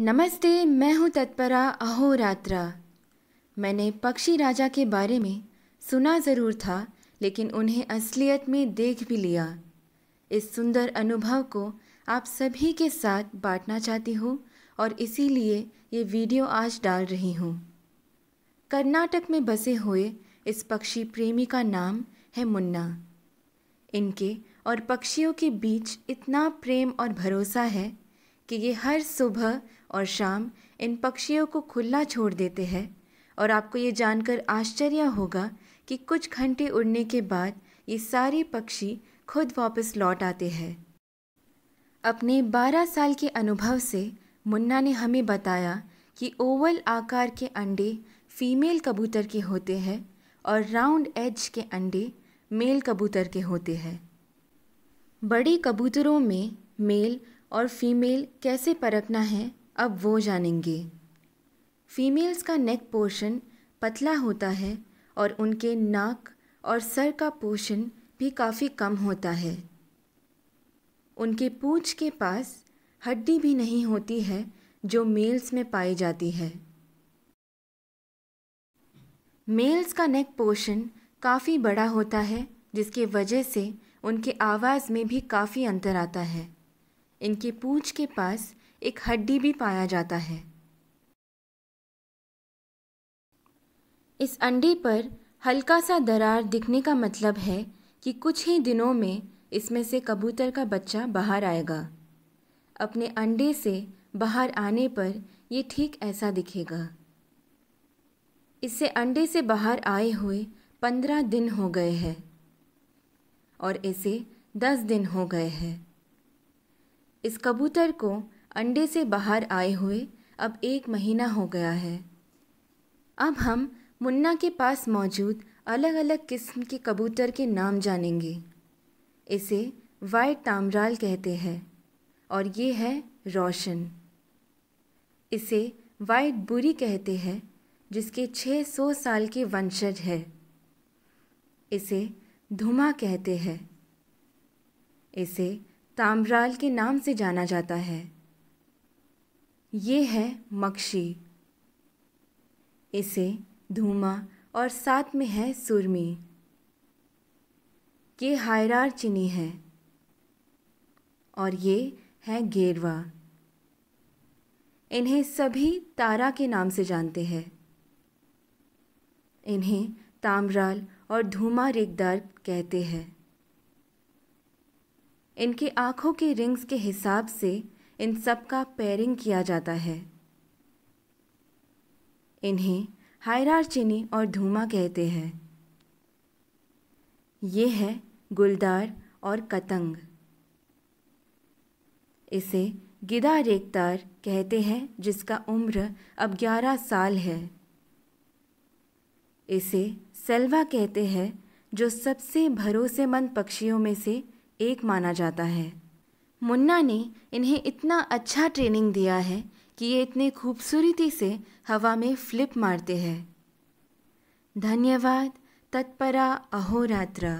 नमस्ते मैं हूँ तत्परा अहोरात्रा मैंने पक्षी राजा के बारे में सुना ज़रूर था लेकिन उन्हें असलियत में देख भी लिया इस सुंदर अनुभव को आप सभी के साथ बांटना चाहती हूँ और इसीलिए ये वीडियो आज डाल रही हूँ कर्नाटक में बसे हुए इस पक्षी प्रेमी का नाम है मुन्ना इनके और पक्षियों के बीच इतना प्रेम और भरोसा है कि ये हर सुबह और शाम इन पक्षियों को खुला छोड़ देते हैं और आपको ये जानकर आश्चर्य होगा कि कुछ घंटे उड़ने के बाद ये सारे पक्षी खुद वापस लौट आते हैं अपने 12 साल के अनुभव से मुन्ना ने हमें बताया कि ओवल आकार के अंडे फीमेल कबूतर के होते हैं और राउंड एज के अंडे मेल कबूतर के होते हैं बड़े कबूतरों में मेल और फीमेल कैसे परखना है अब वो जानेंगे फीमेल्स का नेक पोर्शन पतला होता है और उनके नाक और सर का पोर्शन भी काफ़ी कम होता है उनके पूँछ के पास हड्डी भी नहीं होती है जो मेल्स में पाई जाती है मेल्स का नेक पोर्शन काफ़ी बड़ा होता है जिसके वजह से उनके आवाज़ में भी काफ़ी अंतर आता है इनके पूंछ के पास एक हड्डी भी पाया जाता है इस अंडे पर हल्का सा दरार दिखने का मतलब है कि कुछ ही दिनों में इसमें से कबूतर का बच्चा बाहर आएगा अपने अंडे से बाहर आने पर ये ठीक ऐसा दिखेगा इससे अंडे से बाहर आए हुए पंद्रह दिन हो गए हैं और इसे दस दिन हो गए हैं इस कबूतर को अंडे से बाहर आए हुए अब एक महीना हो गया है अब हम मुन्ना के पास मौजूद अलग अलग किस्म के कबूतर के नाम जानेंगे इसे वाइट तामराल कहते हैं और ये है रोशन इसे वाइट बुरी कहते हैं जिसके 600 साल के वंशज है इसे धुमा कहते हैं इसे ताम्राल के नाम से जाना जाता है ये है मक्षी इसे धूमा और साथ में है सुरमी ये हायरार चिनी है और ये है गेरवा इन्हें सभी तारा के नाम से जानते हैं इन्हें ताम्राल और धूमा रेगदार कहते हैं इनकी आंखों के रिंग्स के हिसाब से इन सब का पेयरिंग किया जाता है इन्हें हायरार चीनी और धूमा कहते हैं ये है गुलदार और कतंग इसे गिदा रेगतार कहते हैं जिसका उम्र अब ग्यारह साल है इसे सेल्वा कहते हैं जो सबसे भरोसेमंद पक्षियों में से एक माना जाता है मुन्ना ने इन्हें इतना अच्छा ट्रेनिंग दिया है कि ये इतने खूबसूरती से हवा में फ्लिप मारते हैं धन्यवाद तत्परा अहोरात्र